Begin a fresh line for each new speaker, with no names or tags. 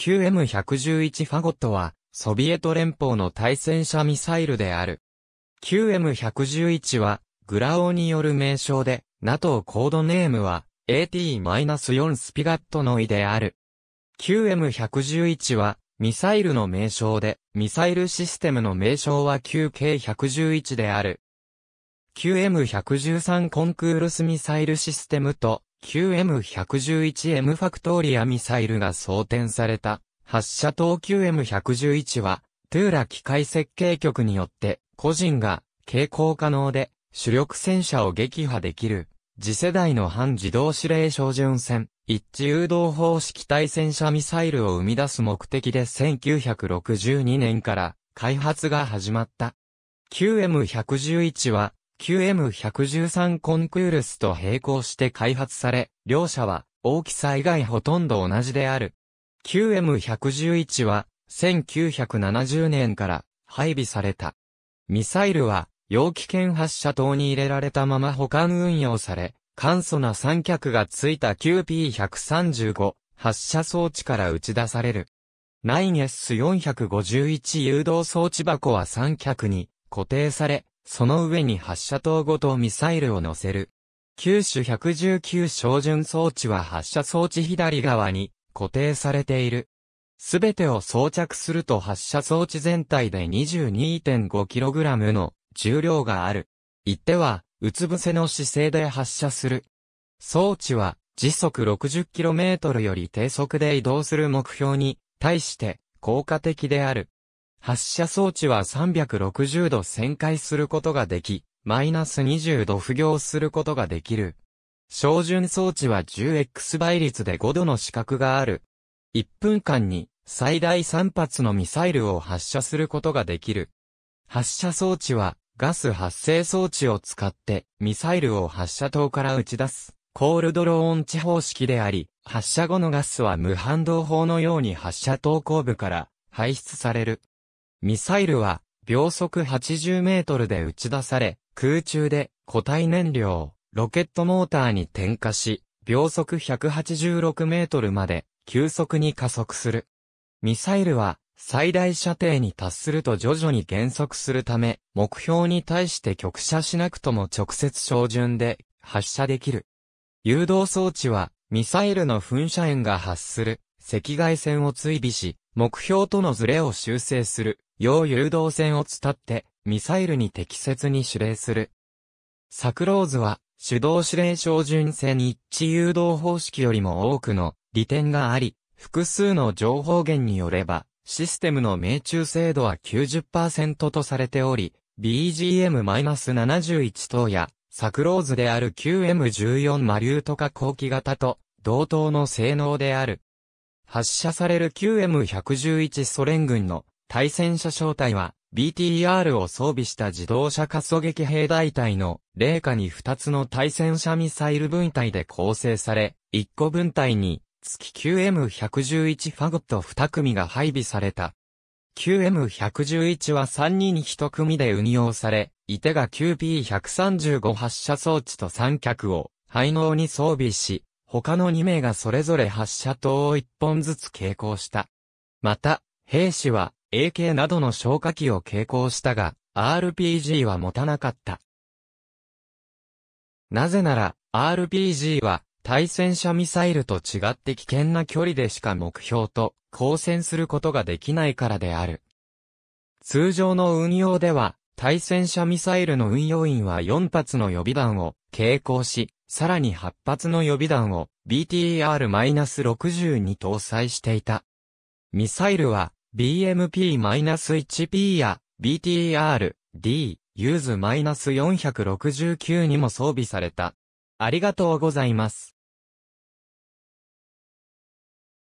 QM111 ファゴットは、ソビエト連邦の対戦車ミサイルである。QM111 は、グラオによる名称で、NATO コードネームは、AT-4 スピガットの意である。QM111 は、ミサイルの名称で、ミサイルシステムの名称は QK111 である。QM113 コンクールスミサイルシステムと QM111M ファクトーリアミサイルが装填された発射塔 QM111 は、トゥーラ機械設計局によって個人が携行可能で主力戦車を撃破できる次世代の半自動指令照準戦一致誘導方式対戦車ミサイルを生み出す目的で1962年から開発が始まった。QM111 は QM113 コンクールスと並行して開発され、両者は大きさ以外ほとんど同じである。QM111 は1970年から配備された。ミサイルは容器圏発射塔に入れられたまま保管運用され、簡素な三脚がついた QP135 発射装置から打ち出される。9 S451 誘導装置箱は三脚に固定され、その上に発射塔ごとミサイルを乗せる。九種119照準装置は発射装置左側に固定されている。すべてを装着すると発射装置全体で 22.5kg の重量がある。一手は、うつ伏せの姿勢で発射する。装置は、時速 60km より低速で移動する目標に、対して、効果的である。発射装置は360度旋回することができ、マイナス20度不行することができる。照準装置は 10X 倍率で5度の視角がある。1分間に最大3発のミサイルを発射することができる。発射装置はガス発生装置を使ってミサイルを発射塔から打ち出すコールドローン地方式であり、発射後のガスは無反動砲のように発射塔後部から排出される。ミサイルは、秒速80メートルで打ち出され、空中で固体燃料、ロケットモーターに点火し、秒速186メートルまで急速に加速する。ミサイルは最大射程に達すると徐々に減速するため、目標に対して曲射しなくとも直接照準で発射できる。誘導装置はミサイルの噴射炎が発する赤外線を追尾し、目標とのズレを修正する要誘導線を伝ってミサイルに適切に指令する。サクローズは手動指令照準線一致誘導方式よりも多くの利点があり、複数の情報源によれば、システムの命中精度は90%とされており、BGM-71 等や、サクローズである QM14 マリュートか後期型と同等の性能である。発射される QM111 ソ連軍の対戦車小隊は BTR を装備した自動車滑走撃兵大隊の霊下に2つの対戦車ミサイル分隊で構成され、1個分隊に月 QM111 ファゴット2組が配備された。QM111 は3人1組で運用され、伊手が QP135 発射装置と三脚を配納に装備し、他の2名がそれぞれ発射塔を1本ずつ携行した。また、兵士は AK などの消火器を携行したが、RPG は持たなかった。なぜなら、RPG は、対戦車ミサイルと違って危険な距離でしか目標と交戦することができないからである。通常の運用では、対戦車ミサイルの運用員は4発の予備弾を携行し、さらに8発の予備弾を BTR-60 に搭載していた。ミサイルは BMP-1P や BTR、D、ユーズ -469 にも装備された。ありがとうございます。